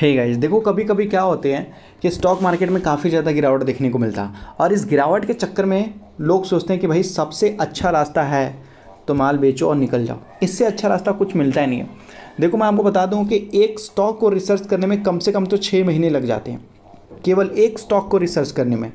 हे hey guys देखो कभी कभी क्या होते हैं कि स्टॉक मार्केट में काफ़ी ज़्यादा गिरावट देखने को मिलता और इस गिरावट के चक्कर में लोग सोचते हैं कि भाई सबसे अच्छा रास्ता है तो माल बेचो और निकल जाओ इससे अच्छा रास्ता कुछ मिलता ही नहीं है देखो मैं आपको बता दूं कि एक स्टॉक को रिसर्च करने में कम से कम तो छः महीने लग जाते हैं केवल एक स्टॉक को रिसर्च करने में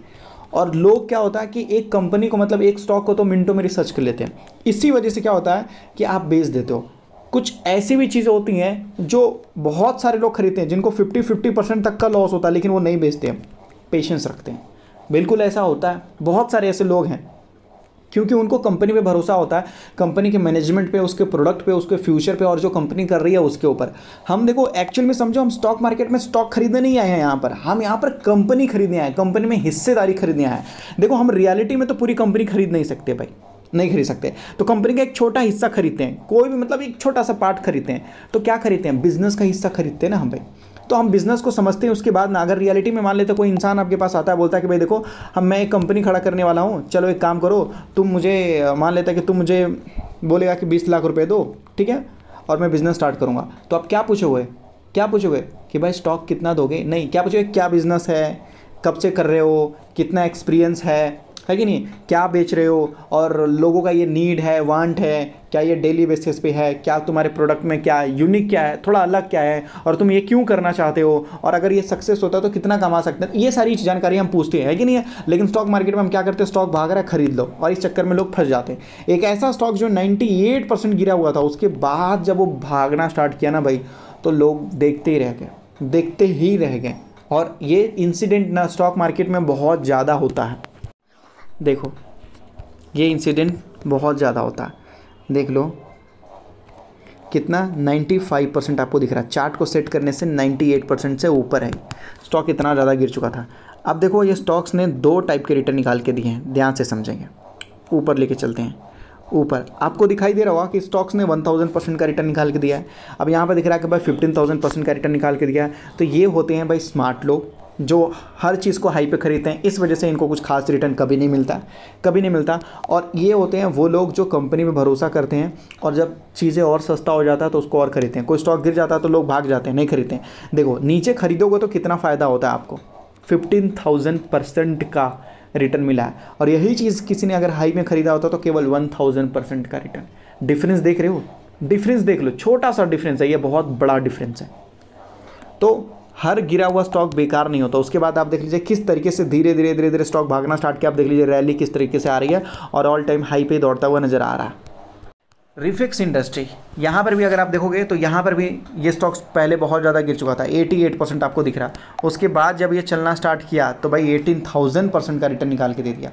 और लोग क्या होता है कि एक कंपनी को मतलब एक स्टॉक को तो मिनटों में रिसर्च कर लेते हैं इसी वजह से क्या होता है कि आप बेच देते हो कुछ ऐसी भी चीज़ें होती हैं जो बहुत सारे लोग खरीदते हैं जिनको फिफ्टी फिफ्टी परसेंट तक का लॉस होता है लेकिन वो नहीं बेचते हैं पेशेंस रखते हैं बिल्कुल ऐसा होता है बहुत सारे ऐसे लोग हैं क्योंकि उनको कंपनी पे भरोसा होता है कंपनी के मैनेजमेंट पे उसके प्रोडक्ट पे उसके फ्यूचर पे और जो कंपनी कर रही है उसके ऊपर हम देखो एक्चुअल में समझो हम स्टॉक मार्केट में स्टॉक खरीदने नहीं आए हैं यहाँ पर हम यहाँ पर कंपनी खरीदने आए कंपनी में हिस्सेदारी खरीदने आए हैं देखो हम रियलिटी में तो पूरी कंपनी खरीद नहीं सकते भाई नहीं खरीद सकते तो कंपनी का एक छोटा हिस्सा खरीदते हैं कोई भी मतलब एक छोटा सा पार्ट खरीदते हैं तो क्या खरीदते हैं बिजनेस का हिस्सा खरीदते हैं ना हम भाई तो हम बिजनेस को समझते हैं उसके बाद ना अगर रियलिटी में मान लेते कोई इंसान आपके पास आता है बोलता है कि भाई देखो हम मैं एक कंपनी खड़ा करने वाला हूँ चलो एक काम करो तुम मुझे मान लेता कि तुम मुझे बोलेगा कि बीस लाख रुपये दो ठीक है और मैं बिज़नेस स्टार्ट करूँगा तो आप क्या पूछोगे क्या पूछोगे कि भाई स्टॉक कितना दोगे नहीं क्या पूछोगे क्या बिज़नेस है कब से कर रहे हो कितना एक्सपीरियंस है है कि नहीं क्या बेच रहे हो और लोगों का ये नीड है वांट है क्या ये डेली बेसिस पे है क्या तुम्हारे प्रोडक्ट में क्या है यूनिक क्या है थोड़ा अलग क्या है और तुम ये क्यों करना चाहते हो और अगर ये सक्सेस होता है तो कितना कमा सकते हैं ये सारी जानकारी हम पूछते हैं कि नहीं है लेकिन स्टॉक मार्केट में हम क्या करते हैं स्टॉक भाग रहा है खरीद लो और इस चक्कर में लोग फंस जाते हैं एक ऐसा स्टॉक जो नाइन्टी परसेंट गिरा हुआ था उसके बाद जब वो भागना स्टार्ट किया ना भाई तो लोग देखते ही रह गए देखते ही रह गए और ये इंसिडेंट ना स्टॉक मार्केट में बहुत ज़्यादा होता है देखो ये इंसिडेंट बहुत ज़्यादा होता है देख लो कितना 95 परसेंट आपको दिख रहा है चार्ट को सेट करने से 98 परसेंट से ऊपर है स्टॉक इतना ज़्यादा गिर चुका था अब देखो ये स्टॉक्स ने दो टाइप के रिटर्न निकाल के दिए हैं ध्यान से समझेंगे ऊपर लेके चलते हैं ऊपर आपको दिखाई दे रहा होगा कि स्टॉक्स ने 1000 परसेंट का रिटर्न निकाल के दिया है अब यहाँ पर दिख रहा है कि भाई 15000 परसेंट का रिटर्न निकाल के दिया है तो ये होते हैं भाई स्मार्ट लोग जो हर चीज़ को हाई पे खरीदते हैं इस वजह से इनको कुछ खास रिटर्न कभी नहीं मिलता कभी नहीं मिलता और ये होते हैं वो लोग जो कंपनी में भरोसा करते हैं और जब चीज़ें और सस्ता हो जाता है तो उसको और खरीदते हैं कोई स्टॉक गिर जाता है तो लोग भाग जाते हैं नहीं खरीदते हैं देखो नीचे खरीदोगे तो कितना फ़ायदा होता है आपको फिफ्टीन थाउजेंड परसेंट का रिटर्न मिला है और यही चीज़ किसी ने अगर हाई में खरीदा होता तो केवल वन थाउजेंड परसेंट का रिटर्न डिफरेंस देख रहे हो डिफरेंस देख लो छोटा सा डिफरेंस है ये बहुत बड़ा डिफरेंस है तो हर गिरा हुआ स्टॉक बेकार नहीं होता उसके बाद आप देख लीजिए किस तरीके से धीरे धीरे धीरे धीरे स्टॉक भागना स्टार्ट किया आप देख लीजिए रैली किस तरीके से आ रही है और ऑल टाइम हाई पे दौड़ता हुआ नजर आ रहा है रिफिक्स इंडस्ट्री यहाँ पर भी अगर आप देखोगे तो यहाँ पर भी ये स्टॉक्स पहले बहुत ज़्यादा गिर चुका था 88 परसेंट आपको दिख रहा उसके बाद जब ये चलना स्टार्ट किया तो भाई 18,000 परसेंट का रिटर्न निकाल के दे दिया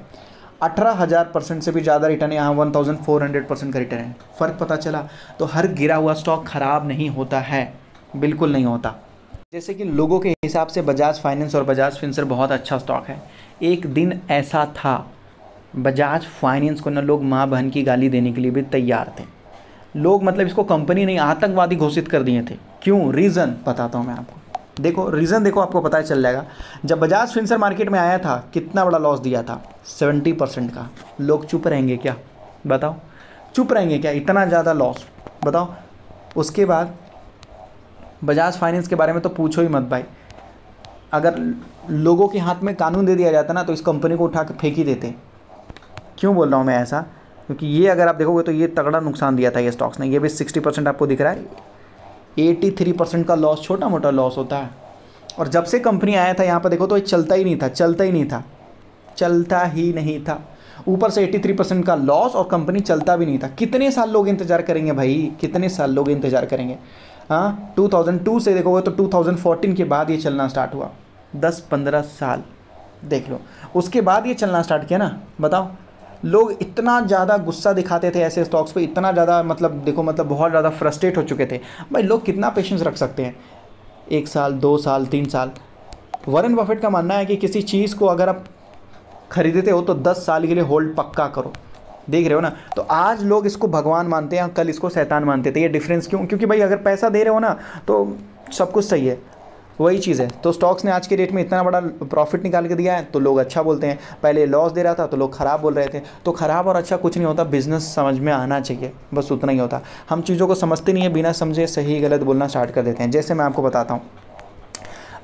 अठारह हज़ार परसेंट से भी ज़्यादा रिटर्न यहाँ one thousand four hundred percent का रिटर्न है फ़र्क पता चला तो हर गिरा हुआ स्टॉक ख़राब नहीं होता है बिल्कुल नहीं होता जैसे कि लोगों के हिसाब से बजाज फाइनेंस और बजाज फिंसर बहुत अच्छा स्टॉक है एक दिन ऐसा था बजाज फाइनेंस को ना लोग माँ बहन की गाली देने के लिए भी तैयार थे लोग मतलब इसको कंपनी ने आतंकवादी घोषित कर दिए थे क्यों रीज़न बताता हूँ मैं आपको देखो रीज़न देखो आपको पता चल जाएगा जब बजाज फिंसर मार्केट में आया था कितना बड़ा लॉस दिया था सेवेंटी परसेंट का लोग चुप रहेंगे क्या बताओ चुप रहेंगे क्या इतना ज़्यादा लॉस बताओ उसके बाद बजाज फाइनेंस के बारे में तो पूछो ही मत भाई अगर लोगों के हाथ में कानून दे दिया जाता ना तो इस कंपनी को उठा कर फेंक ही देते क्यों बोल रहा हूँ मैं ऐसा क्योंकि ये अगर आप देखोगे तो ये तगड़ा नुकसान दिया था ये स्टॉक्स ने ये भी सिक्सटी परसेंट आपको दिख रहा है एटी थ्री परसेंट का लॉस छोटा मोटा लॉस होता है और जब से कंपनी आया था यहाँ पर देखो तो ये चलता ही नहीं था चलता ही नहीं था चलता ही नहीं था ऊपर से 83 परसेंट का लॉस और कंपनी चलता भी नहीं था कितने साल लोग इंतज़ार करेंगे भाई कितने साल लोग इंतज़ार करेंगे हाँ 2002 से देखोगे तो 2014 के बाद ये चलना स्टार्ट हुआ दस पंद्रह साल देख लो उसके बाद ये चलना स्टार्ट किया ना बताओ लोग इतना ज़्यादा गुस्सा दिखाते थे ऐसे स्टॉक्स पे इतना ज़्यादा मतलब देखो मतलब बहुत ज़्यादा फ्रस्ट्रेट हो चुके थे भाई लोग कितना पेशेंस रख सकते हैं एक साल दो साल तीन साल वरन बफेट का मानना है कि किसी चीज़ को अगर आप खरीदते हो तो दस साल के लिए होल्ड पक्का करो देख रहे हो ना तो आज लोग इसको भगवान मानते हैं कल इसको शैतान मानते थे तो ये डिफरेंस क्यों क्योंकि भाई अगर पैसा दे रहे हो ना तो सब कुछ सही है वही चीज़ है तो स्टॉक्स ने आज के डेट में इतना बड़ा प्रॉफिट निकाल के दिया है तो लोग अच्छा बोलते हैं पहले लॉस दे रहा था तो लोग ख़राब बोल रहे थे तो ख़राब और अच्छा कुछ नहीं होता बिज़नेस समझ में आना चाहिए बस उतना ही होता हम चीज़ों को समझते नहीं है बिना समझे सही गलत बोलना स्टार्ट कर देते हैं जैसे मैं आपको बताता हूँ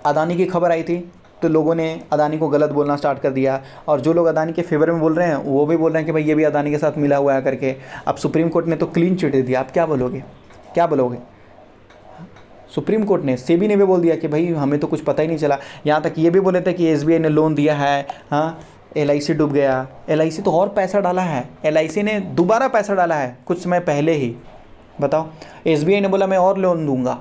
अदानी की खबर आई थी तो लोगों ने अदानी को गलत बोलना स्टार्ट कर दिया और जो लोग अदानी के फेवर में बोल रहे हैं वो भी बोल रहे हैं कि भाई ये भी अदानी के साथ मिला हुआ है करके अब सुप्रीम कोर्ट ने तो क्लीन चिट दिया आप क्या बोलोगे क्या बोलोगे सुप्रीम कोर्ट ने सेबी ने भी बोल दिया कि भाई हमें तो कुछ पता ही नहीं चला यहाँ तक ये भी बोले थे कि एस ने लोन दिया है हाँ एल डूब गया एल तो और पैसा डाला है एल ने दोबारा पैसा डाला है कुछ समय पहले ही बताओ एस ने बोला मैं और लोन दूंगा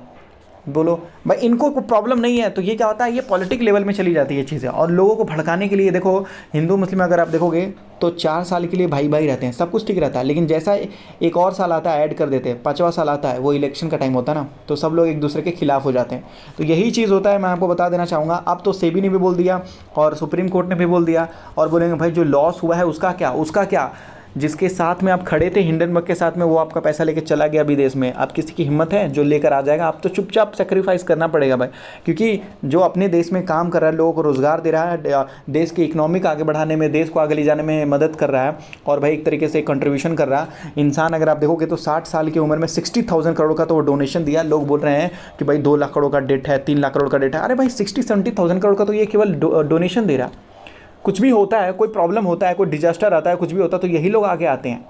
बोलो भाई इनको कोई प्रॉब्लम नहीं है तो ये क्या होता है ये पॉलिटिक लेवल में चली जाती है चीज़ें और लोगों को भड़काने के लिए देखो हिंदू मुस्लिम अगर आप देखोगे तो चार साल के लिए भाई भाई रहते हैं सब कुछ ठीक रहता है लेकिन जैसा एक और साल आता है ऐड कर देते हैं पाँचवा साल आता है वो इलेक्शन का टाइम होता है ना तो सब लोग एक दूसरे के खिलाफ हो जाते हैं तो यही चीज़ होता है मैं आपको बता देना चाहूँगा अब तो सेबी ने भी बोल दिया और सुप्रीम कोर्ट ने भी बोल दिया और बोलेंगे भाई जो लॉस हुआ है उसका क्या उसका क्या जिसके साथ में आप खड़े थे हिंडनबर्ग के साथ में वो आपका पैसा लेके चला गया विदेश में आप किसी की हिम्मत है जो लेकर आ जाएगा आप तो चुपचाप सेक्रीफाइस करना पड़ेगा भाई क्योंकि जो अपने देश में काम कर रहा है लोगों को रोज़गार दे रहा है देश की इकोनॉमिक आगे बढ़ाने में देश को आगे ले जाने में मदद कर रहा है और भाई एक तरीके से कंट्रीब्यूशन कर रहा है इंसान अगर आप देखोगे तो साठ साल की उम्र में सिक्सटी थाउजेंड करोड़ का तो वो डोनेशन दिया लोग बोल रहे हैं कि भाई दो लाख करोड़ का डेट है तीन लाख करोड़ का डेट है अरे भाई सिक्सटी सेवेंटी थाउजेंड करोड़ का तो ये केवल डोनेशन दे रहा है कुछ भी होता है कोई प्रॉब्लम होता है कोई डिजास्टर आता है कुछ भी होता है तो यही लोग आगे आते हैं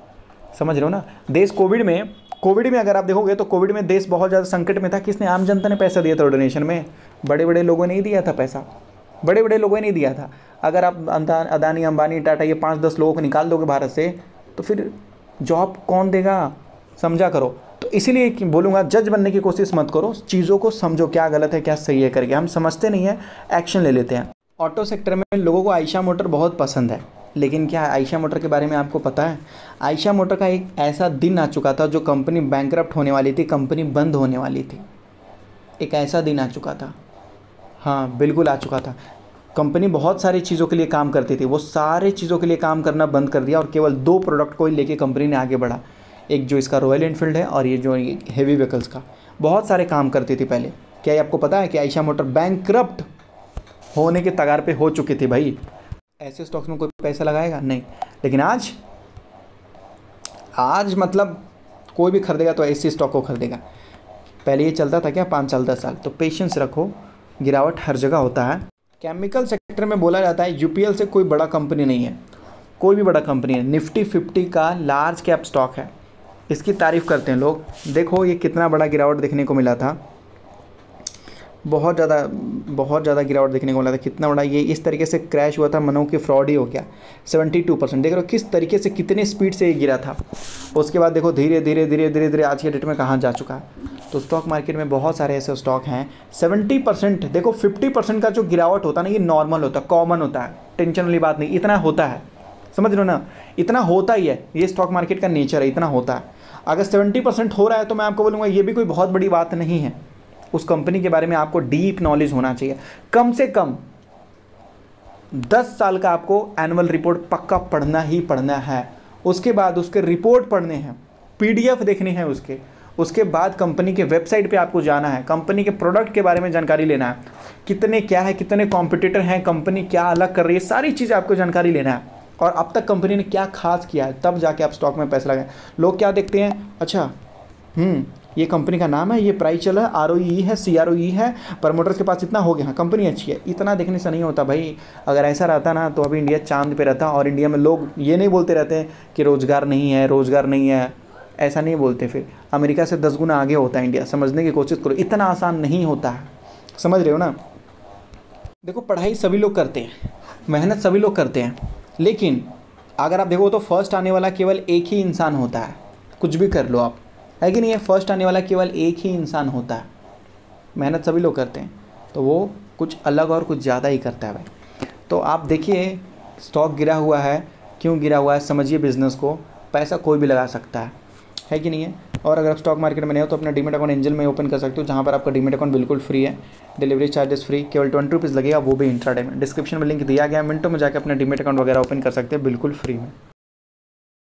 समझ रहे हो ना देश कोविड में कोविड में अगर आप देखोगे तो कोविड में देश बहुत ज़्यादा संकट में था किसने आम जनता ने पैसा दिया था डोनेशन में बड़े बड़े लोगों ने ही दिया था पैसा बड़े बड़े लोगों ने नहीं दिया था अगर आप अदानी अंबानी टाटा ये पाँच दस लोगों को निकाल दोगे भारत से तो फिर जॉब कौन देगा समझा करो तो इसीलिए बोलूँगा जज बनने की कोशिश मत करो चीज़ों को समझो क्या गलत है क्या सही है करके हम समझते नहीं हैं एक्शन ले लेते हैं ऑटो सेक्टर में लोगों को आयशा मोटर बहुत पसंद है लेकिन क्या आयशा मोटर के बारे में आपको पता है आयशा मोटर का एक ऐसा दिन आ चुका था जो कंपनी बैंक्रप्ट होने वाली थी कंपनी बंद होने वाली थी एक ऐसा दिन आ चुका था हाँ बिल्कुल आ चुका था कंपनी बहुत सारी चीज़ों के लिए काम करती थी वो सारे चीज़ों के लिए काम करना बंद कर दिया और केवल दो प्रोडक्ट को ही लेके कंपनी ने आगे बढ़ा एक जो इसका रॉयल इनफील्ड है और ये जो हैवी व्हीकल्स का बहुत सारे काम करती थी पहले क्या ये आपको पता है कि आयशा मोटर बैंक होने के तगार पे हो चुके थे भाई ऐसे स्टॉक्स में कोई पैसा लगाएगा नहीं लेकिन आज आज मतलब कोई भी खरीदेगा तो ऐसे स्टॉक को खरीदेगा पहले ये चलता था क्या पाँच साल दस साल तो पेशेंस रखो गिरावट हर जगह होता है केमिकल सेक्टर में बोला जाता है यूपीएल से कोई बड़ा कंपनी नहीं है कोई भी बड़ा कंपनी है निफ्टी फिफ्टी का लार्ज कैप स्टॉक है इसकी तारीफ़ करते हैं लोग देखो ये कितना बड़ा गिरावट देखने को मिला था बहुत ज़्यादा बहुत ज़्यादा गिरावट देखने को मिला था कितना बड़ा ये इस तरीके से क्रैश हुआ था मनो के फ्रॉड ही हो गया 72 परसेंट देख रहे हो किस तरीके से कितने स्पीड से ये गिरा था उसके बाद देखो धीरे धीरे धीरे धीरे धीरे आज के डेट में कहाँ जा चुका है तो स्टॉक मार्केट में बहुत सारे ऐसे स्टॉक हैं सेवेंटी परसेंट देखो फिफ्टी परसेंट का जो गिरावट होता है ना ये नॉर्मल होता है कॉमन होता है टेंशन वाली बात नहीं इतना होता है समझ लो ना इतना होता ही है ये स्टॉक मार्केट का नेचर है इतना होता है अगर सेवेंटी परसेंट हो रहा है तो मैं आपको बोलूँगा ये भी कोई बहुत बड़ी बात नहीं है उस कंपनी के बारे में आपको डीप नॉलेज होना चाहिए कम से कम दस साल का आपको एनुअल रिपोर्ट पक्का पढ़ना ही पढ़ना है उसके बाद उसके रिपोर्ट पढ़ने हैं पीडीएफ देखने हैं उसके उसके बाद कंपनी के वेबसाइट पे आपको जाना है कंपनी के प्रोडक्ट के बारे में जानकारी लेना है कितने क्या है कितने कॉम्पिटिटर हैं कंपनी क्या अलग कर रही है सारी चीजें आपको जानकारी लेना है और अब तक कंपनी ने क्या खास किया है तब जाके आप स्टॉक में पैसा लगाएं लोग क्या देखते हैं अच्छा हम्म, ये कंपनी का नाम है ये प्राइस चला है आर e है सी आर ओ ई है प्रमोटर्स के पास इतना हो गया हाँ कंपनी अच्छी है इतना देखने से नहीं होता भाई अगर ऐसा रहता ना तो अभी इंडिया चांद पे रहता और इंडिया में लोग ये नहीं बोलते रहते हैं कि रोज़गार नहीं है रोज़गार नहीं है ऐसा नहीं बोलते फिर अमेरिका से दस गुना आगे होता है इंडिया समझने की कोशिश करो इतना आसान नहीं होता है समझ रहे हो ना देखो पढ़ाई सभी लोग करते हैं मेहनत सभी लोग करते हैं लेकिन अगर आप देखो तो फर्स्ट आने वाला केवल एक ही इंसान होता है कुछ भी कर लो आप है कि नहीं है फर्स्ट आने वाला केवल एक ही इंसान होता है मेहनत सभी लोग करते हैं तो वो कुछ अलग और कुछ ज़्यादा ही करता है भाई तो आप देखिए स्टॉक गिरा हुआ है क्यों गिरा हुआ है समझिए बिज़नेस को पैसा कोई भी लगा सकता है है कि नहीं है और अगर आप स्टॉक मार्केट में नहीं हो तो अपना डीमेट अकाउंट एंजल में ओपन कर सकते हो जहाँ पर आपका डीमेट अकाउंट बिल्कुल फ्री है डिलीवरी चार्जेस फ्री केवल ट्वेंटी रुपीज़ लगेगा वो भी इंट्राडे में डिस्क्रिप्शन में लिंक दिया गया मिनटों में जाकर अपना डीमेट अकाउंट वगैरह ओपन कर सकते हैं बिल्कुल फ्री में